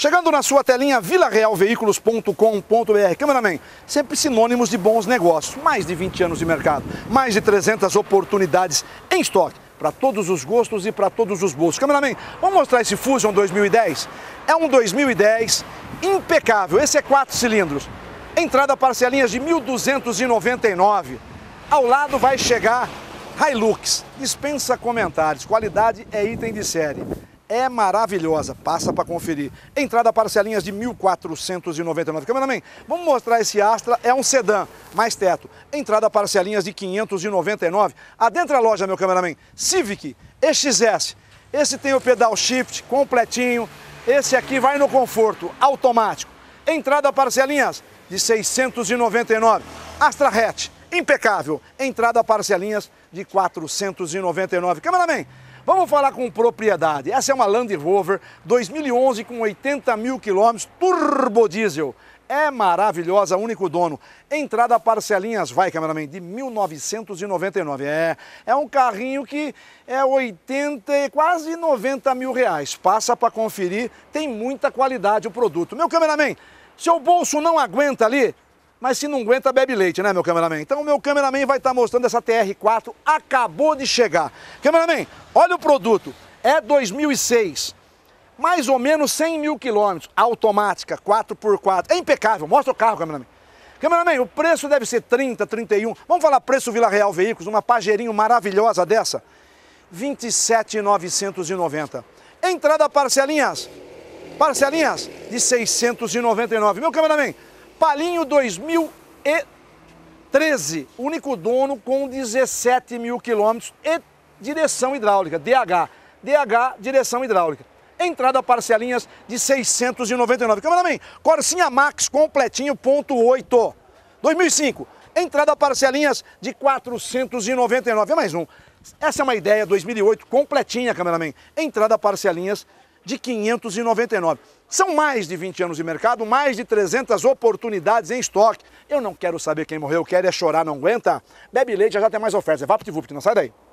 Chegando na sua telinha, vilarealveiculos.com.br. Cameraman, sempre sinônimos de bons negócios. Mais de 20 anos de mercado, mais de 300 oportunidades em estoque para todos os gostos e para todos os bolsos. Cameraman, vamos mostrar esse Fusion 2010? É um 2010 impecável. Esse é quatro cilindros. Entrada parcelinhas de 1.299. Ao lado vai chegar Hilux. Dispensa comentários. Qualidade é item de série é maravilhosa. Passa para conferir. Entrada parcelinhas de 1.499. Cameraman, vamos mostrar esse Astra. É um sedã, mais teto. Entrada parcelinhas de 599. Adentra a loja, meu cameraman. Civic EXS. Esse tem o pedal shift completinho. Esse aqui vai no conforto, automático. Entrada parcelinhas de 699. Astra Hatch, impecável. Entrada parcelinhas de 499. Cameraman, Vamos falar com propriedade. Essa é uma Land Rover 2011 com 80 mil quilômetros, turbo diesel. É maravilhosa, único dono. Entrada parcelinhas, vai, cameraman, de 1999. É, é um carrinho que é 80, quase 90 mil reais. Passa para conferir, tem muita qualidade o produto. Meu cameraman, seu bolso não aguenta ali? Mas se não aguenta, bebe leite, né, meu cameraman? Então, o meu cameraman vai estar tá mostrando essa TR4, acabou de chegar. Cameraman, olha o produto, é 2006, mais ou menos 100 mil quilômetros, automática, 4x4, é impecável, mostra o carro, cameraman. Cameraman, o preço deve ser 30, 31, vamos falar preço Vila Real Veículos, uma Pajerinho maravilhosa dessa, 27,990. Entrada parcelinhas, parcelinhas de 699. Meu cameraman, Palinho 2013, único dono com 17 mil quilômetros e direção hidráulica, DH. DH, direção hidráulica. Entrada parcelinhas de 699. Cameraman, Corsinha Max completinho, ponto 8. 2005, entrada parcelinhas de 499. É mais um. Essa é uma ideia 2008 completinha, cameraman. Entrada parcelinhas de 599. São mais de 20 anos de mercado, mais de 300 oportunidades em estoque. Eu não quero saber quem morreu, quer é chorar, não aguenta? Bebe leite, já, já tem mais ofertas. É VaptVupt, não sai daí.